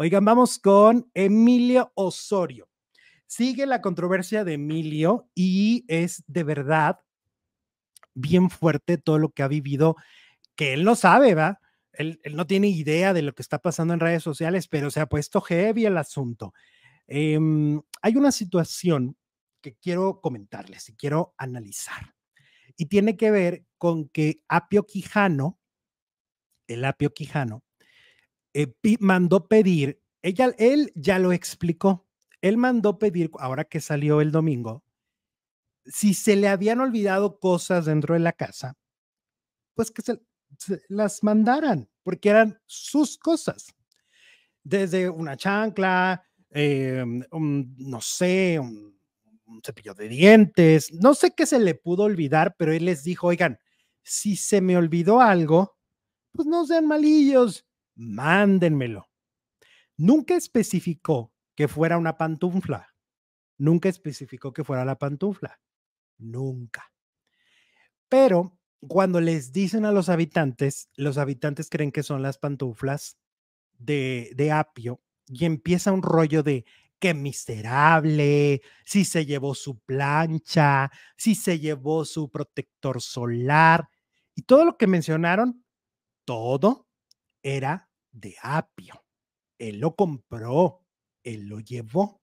Oigan, vamos con Emilio Osorio. Sigue la controversia de Emilio y es de verdad bien fuerte todo lo que ha vivido, que él no sabe, ¿va? Él, no tiene idea de lo que está pasando en redes sociales, pero se ha puesto heavy el asunto. Em, hay una situación que quiero comentarles y quiero analizar. Y tiene que ver con que Apio Quijano, el Apio Quijano, eh, mandó pedir, ella, él ya lo explicó, él mandó pedir, ahora que salió el domingo, si se le habían olvidado cosas dentro de la casa, pues que se, las mandaran, porque eran sus cosas. Desde una chancla, em, no sé, un, cepillo de dientes, no sé qué se le pudo olvidar, pero él les dijo, oigan, si se me olvidó algo, pues no sean malillos, mándenmelo. Nunca especificó que fuera una pantufla. Nunca especificó que fuera la pantufla. Nunca. Pero cuando les dicen a los habitantes, los habitantes creen que son las pantuflas de, de apio y empieza un rollo de qué miserable, si se llevó su plancha, si se llevó su protector solar. Y todo lo que mencionaron, todo era de apio. Él lo compró, él lo llevó.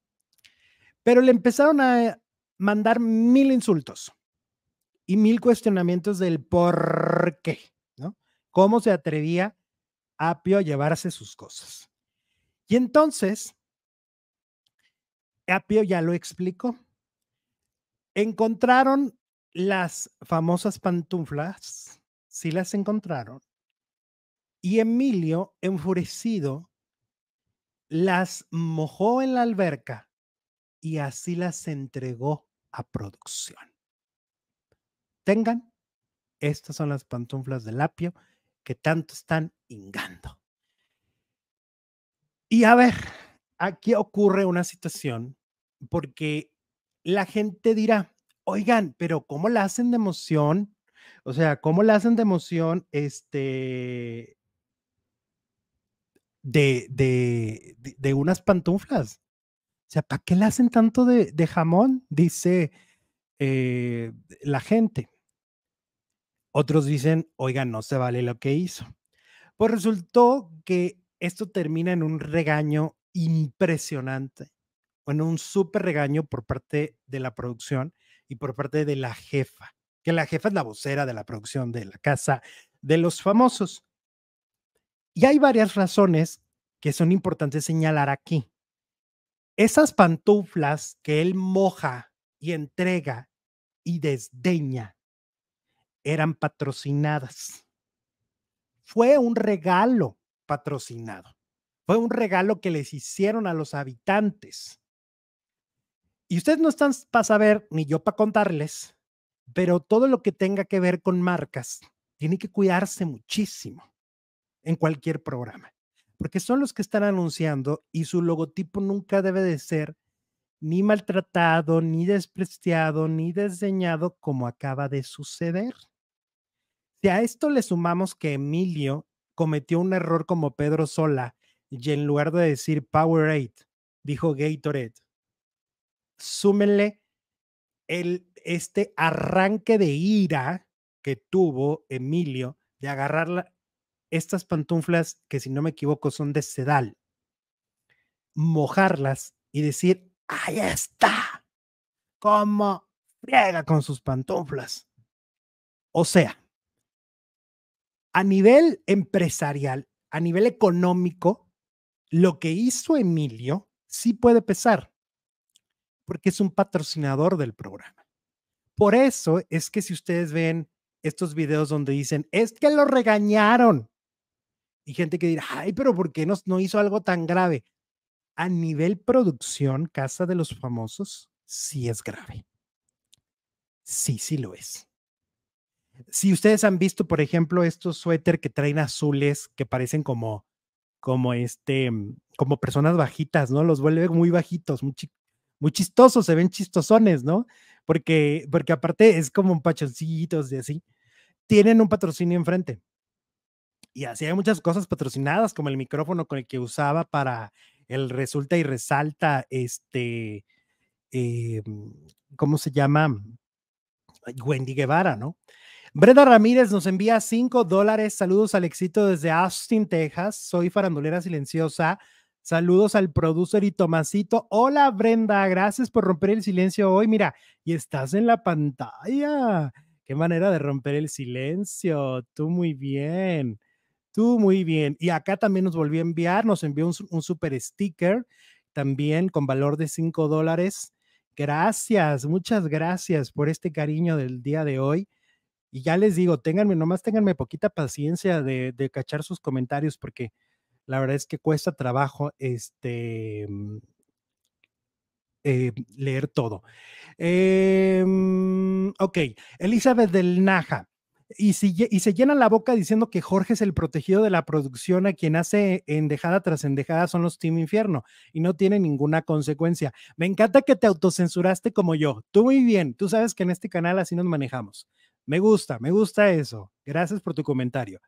Pero le empezaron a mandar mil insultos y mil cuestionamientos del por qué, ¿no? ¿Cómo se atrevía Apio a llevarse sus cosas? Y entonces, Apio ya lo explicó. Encontraron las famosas pantuflas, sí las encontraron, y Emilio, enfurecido, las mojó en la alberca y así las entregó a producción. Tengan, estas son las pantuflas de Lapio que tanto están hingando. Y a ver, aquí ocurre una situación porque la gente dirá, oigan, pero ¿cómo la hacen de emoción? O sea, ¿cómo la hacen de emoción este, de, unas pantuflas. O sea, ¿para qué le hacen tanto de, jamón? Dice eh, la gente. Otros dicen, oigan, no se vale lo que hizo. Pues resultó que esto termina en un regaño impresionante, en un súper regaño por parte de la producción y por parte de la jefa, que la jefa es la vocera de la producción de la casa de los famosos. Y hay varias razones que son importantes señalar aquí. Esas pantuflas que él moja y entrega y desdeña eran patrocinadas. Fue un regalo patrocinado. Fue un regalo que les hicieron a los habitantes. Y ustedes no están para saber, ni yo para contarles, pero todo lo que tenga que ver con marcas tiene que cuidarse muchísimo en cualquier programa, porque son los que están anunciando y su logotipo nunca debe de ser ni maltratado, ni despreciado, ni desdeñado como acaba de suceder. Si a esto le sumamos que Emilio cometió un error como Pedro Sola y en lugar de decir Power Eight dijo Gatorade, súmenle el, este arranque de ira que tuvo Emilio de agarrar la, estas pantuflas, que si no me equivoco son de sedal, mojarlas y decir, ahí está, como friega con sus pantuflas. O sea, a nivel empresarial, a nivel económico, lo que hizo Emilio sí puede pesar, porque es un patrocinador del programa. Por eso es que si ustedes ven estos videos donde dicen, es que lo regañaron, y gente que dirá, ay, pero ¿por qué no, no hizo algo tan grave? A nivel producción, Casa de los Famosos sí es grave. Sí, sí lo es. Si ustedes han visto, por ejemplo, estos suéter que traen azules que parecen como, como este, mm, como personas bajitas, ¿no? Los vuelve muy bajitos, muy, chistosos, se ven chistosones, ¿no? Porque, porque aparte es como un pachoncitos y así. Tienen un patrocinio enfrente y así hay muchas cosas patrocinadas, como el micrófono con el que usaba para el resulta y resalta, este, eh, ¿cómo se llama? Wendy Guevara, ¿no? Brenda Ramírez nos envía cinco dólares. Saludos al éxito desde Austin, Texas. Soy farandulera silenciosa. Saludos al producer y Tomasito. Hola Brenda, gracias por romper el silencio hoy. Mira, y estás en la pantalla. Qué manera de romper el silencio. Tú muy bien. Tú muy bien. Y acá también nos volvió a enviar, nos envió un, super sticker también con valor de 5 dólares. Gracias, muchas gracias por este cariño del día de hoy. Y ya les digo, ténganme, nomás ténganme poquita paciencia de, cachar sus comentarios porque la verdad es que cuesta trabajo este mm, eh, leer todo. Em, ok, Elizabeth del Naja. Y, se llenan la boca diciendo que Jorge es el protegido de la producción a quien hace endejada tras endejada son los Team Infierno y no tiene ninguna consecuencia. Me encanta que te autocensuraste como yo. Tú muy bien, tú sabes que en este canal así nos manejamos. Me gusta, me gusta eso. Gracias por tu comentario.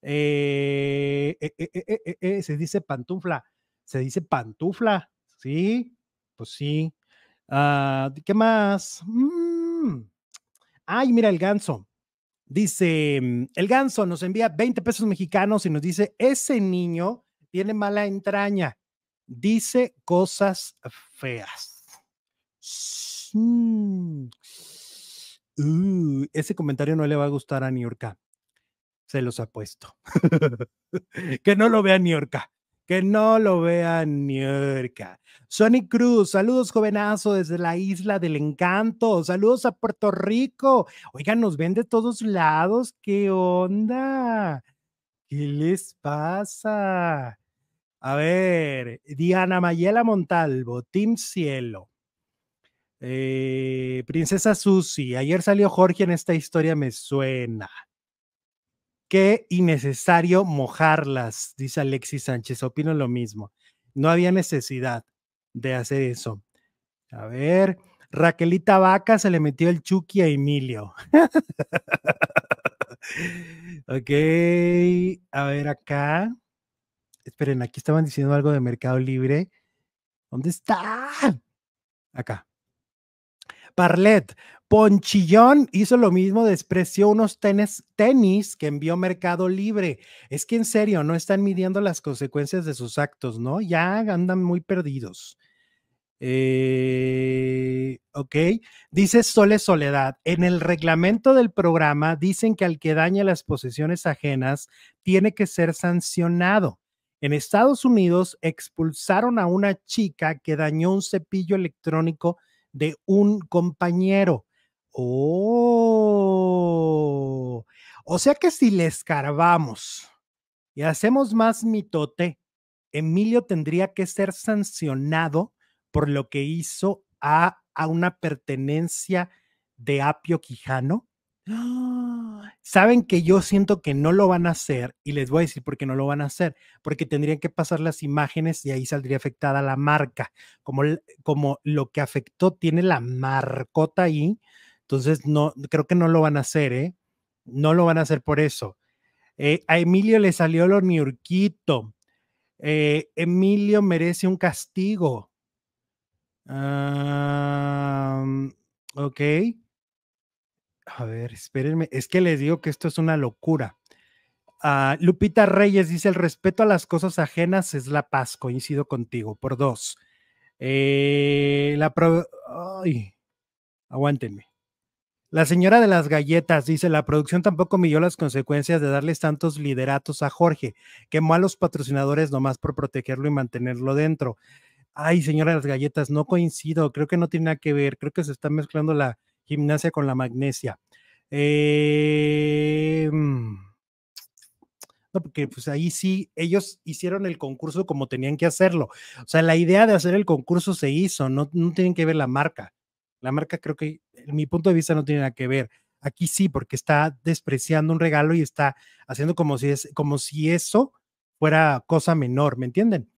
Eh, eh, eh, se dice pantufla, se dice pantufla, ¿sí? Pues sí. Ah, ¿Qué más? Mm. Ay, mira el ganso. Dice, mm, el ganso nos envía 20 pesos mexicanos y nos dice, ese niño tiene mala entraña, dice cosas feas. Mm. Uh, ese comentario no le va a gustar a Niorca. Se los ha puesto que no lo vea Niorca que no lo vea Niurka. Sonny Cruz, saludos jovenazo desde la isla del encanto, saludos a Puerto Rico. Oigan, nos ven de todos lados, ¿qué onda? ¿Qué les pasa? A ver, Diana Mayela Montalvo, Team Cielo. Eh, Princesa Susi, ayer salió Jorge en esta historia, me suena. Qué innecesario mojarlas, dice Alexis Sánchez. Opino lo mismo. No había necesidad de hacer eso. A ver, Raquelita Vaca se le metió el Chucky a Emilio. ok, a ver acá. Esperen, aquí estaban diciendo algo de Mercado Libre. ¿Dónde está? Acá. Parlet, Ponchillón hizo lo mismo, despreció unos tenis, que envió Mercado Libre. Es que en serio, no están midiendo las consecuencias de sus actos, ¿no? Ya andan muy perdidos. Eh, ok, dice Sole Soledad, en el reglamento del programa dicen que al que daña las posesiones ajenas tiene que ser sancionado. En Estados Unidos expulsaron a una chica que dañó un cepillo electrónico de un compañero. Oh, o sea que si le escarbamos y hacemos más mitote, Emilio tendría que ser sancionado por lo que hizo a, a una pertenencia de Apio Quijano. ¡Ah! Saben que yo siento que no lo van a hacer y les voy a decir por qué no lo van a hacer, porque tendrían que pasar las imágenes y ahí saldría afectada la marca, como, como lo que afectó tiene la marcota ahí, entonces, no, creo que no lo van a hacer, ¿eh? No lo van a hacer por eso. Eh, a Emilio le salió lo niurquito. Eh, Emilio merece un castigo. ok. A ver, espérenme. Es que les digo que esto es una locura. Ah, Lupita Reyes dice: el respeto a las cosas ajenas es la paz. Coincido contigo, por dos. Eh, la Ay, aguántenme. La señora de las galletas dice, la producción tampoco midió las consecuencias de darles tantos lideratos a Jorge. Quemó a los patrocinadores nomás por protegerlo y mantenerlo dentro. Ay, señora de las galletas, no coincido. Creo que no tiene nada que ver. Creo que se está mezclando la gimnasia con la magnesia. Eh, mm. no, porque pues ahí sí, ellos hicieron el concurso como tenían que hacerlo. O sea, la idea de hacer el concurso se hizo, no, no tienen que ver la marca. La marca creo que, en mi punto de vista, no tiene nada que ver. Aquí sí, porque está despreciando un regalo y está haciendo como si, es, como si eso fuera cosa menor, ¿me entienden?